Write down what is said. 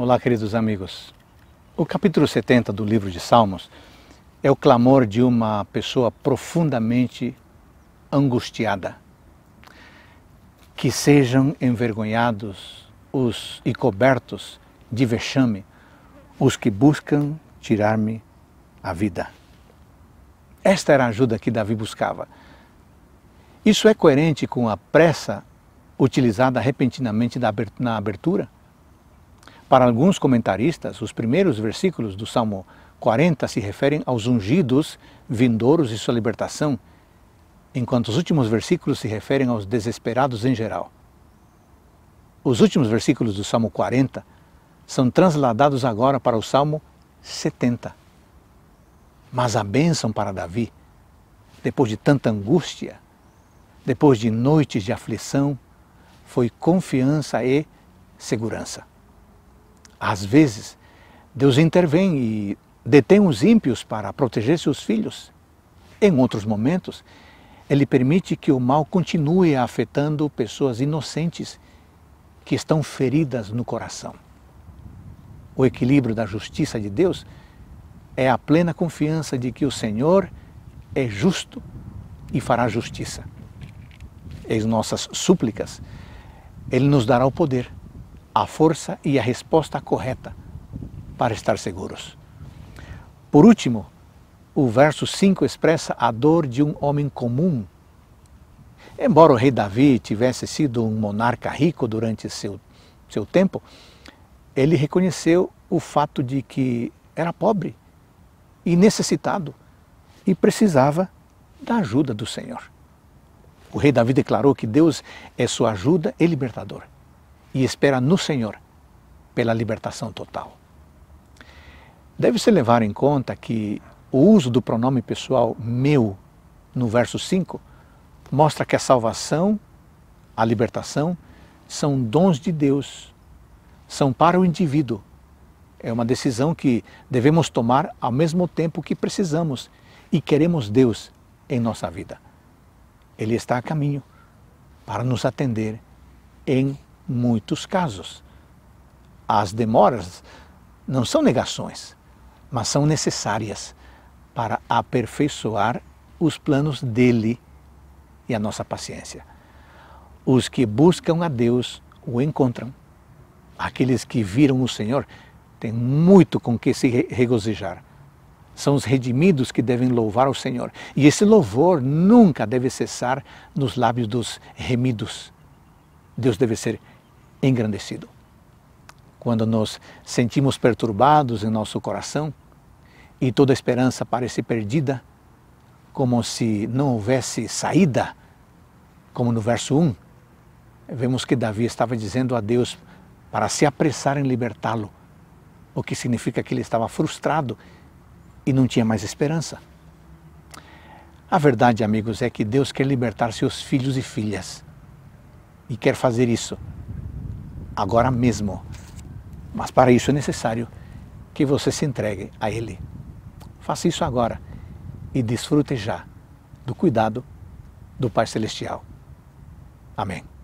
Olá, queridos amigos. O capítulo 70 do livro de Salmos é o clamor de uma pessoa profundamente angustiada. Que sejam envergonhados os e cobertos de vexame os que buscam tirar-me a vida. Esta era a ajuda que Davi buscava. Isso é coerente com a pressa utilizada repentinamente na abertura? Para alguns comentaristas, os primeiros versículos do Salmo 40 se referem aos ungidos vindouros e sua libertação, enquanto os últimos versículos se referem aos desesperados em geral. Os últimos versículos do Salmo 40 são transladados agora para o Salmo 70. Mas a bênção para Davi, depois de tanta angústia, depois de noites de aflição, foi confiança e segurança. Às vezes, Deus intervém e detém os ímpios para proteger seus filhos. Em outros momentos, ele permite que o mal continue afetando pessoas inocentes que estão feridas no coração. O equilíbrio da justiça de Deus é a plena confiança de que o Senhor é justo e fará justiça. Em nossas súplicas, Ele nos dará o poder a força e a resposta correta para estar seguros. Por último, o verso 5 expressa a dor de um homem comum. Embora o rei Davi tivesse sido um monarca rico durante seu, seu tempo, ele reconheceu o fato de que era pobre e necessitado e precisava da ajuda do Senhor. O rei Davi declarou que Deus é sua ajuda e libertador e espera no Senhor pela libertação total. Deve-se levar em conta que o uso do pronome pessoal meu no verso 5 mostra que a salvação, a libertação, são dons de Deus, são para o indivíduo. É uma decisão que devemos tomar ao mesmo tempo que precisamos e queremos Deus em nossa vida. Ele está a caminho para nos atender em muitos casos. As demoras não são negações, mas são necessárias para aperfeiçoar os planos dele e a nossa paciência. Os que buscam a Deus o encontram. Aqueles que viram o Senhor têm muito com que se regozijar. São os redimidos que devem louvar o Senhor. E esse louvor nunca deve cessar nos lábios dos remidos. Deus deve ser engrandecido. Quando nos sentimos perturbados em nosso coração e toda esperança parece perdida, como se não houvesse saída, como no verso 1, vemos que Davi estava dizendo a Deus para se apressar em libertá-lo, o que significa que ele estava frustrado e não tinha mais esperança. A verdade, amigos, é que Deus quer libertar seus filhos e filhas e quer fazer isso agora mesmo. Mas para isso é necessário que você se entregue a Ele. Faça isso agora e desfrute já do cuidado do Pai Celestial. Amém.